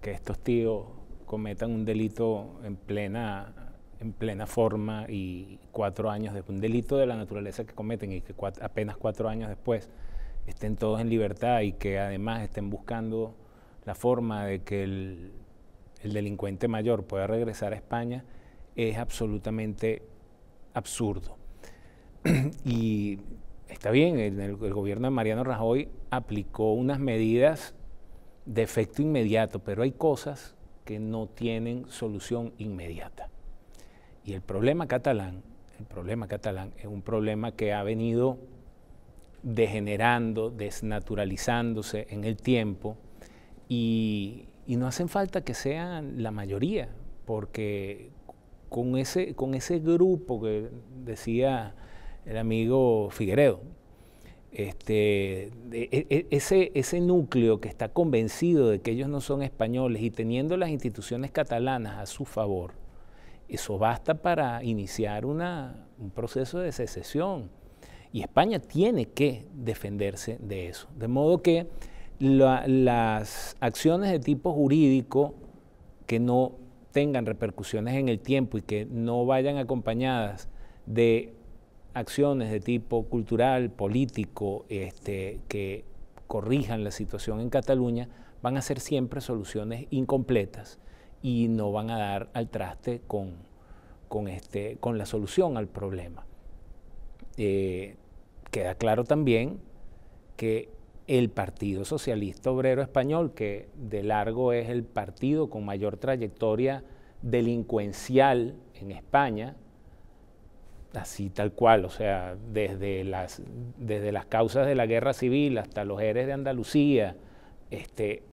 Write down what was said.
que estos tíos cometan un delito en plena, en plena forma y cuatro años después, un delito de la naturaleza que cometen y que apenas cuatro años después estén todos en libertad y que además estén buscando la forma de que el, delincuente mayor pueda regresar a España, es absolutamente absurdo. y está bien, el, gobierno de Mariano Rajoy aplicó unas medidas de efecto inmediato, pero hay cosas que no tienen solución inmediata. Y el problema catalán, el problema catalán es un problema que ha venido degenerando, desnaturalizándose en el tiempo y, no hacen falta que sean la mayoría, porque con ese, con ese grupo que decía el amigo Figueredo, este, e, e, ese, ese núcleo que está convencido de que ellos no son españoles y teniendo las instituciones catalanas a su favor, eso basta para iniciar un proceso de secesión. Y España tiene que defenderse de eso. De modo que las acciones de tipo jurídico que no tengan repercusiones en el tiempo y que no vayan acompañadas de acciones de tipo cultural, político, este, que corrijan la situación en Cataluña, van a ser siempre soluciones incompletas y no van a dar al traste con, este, con la solución al problema. Eh, queda claro también que el Partido Socialista Obrero Español, que de largo es el partido con mayor trayectoria delincuencial en España, así tal cual, o sea, desde las, desde las causas de la guerra civil hasta los eres de Andalucía, este,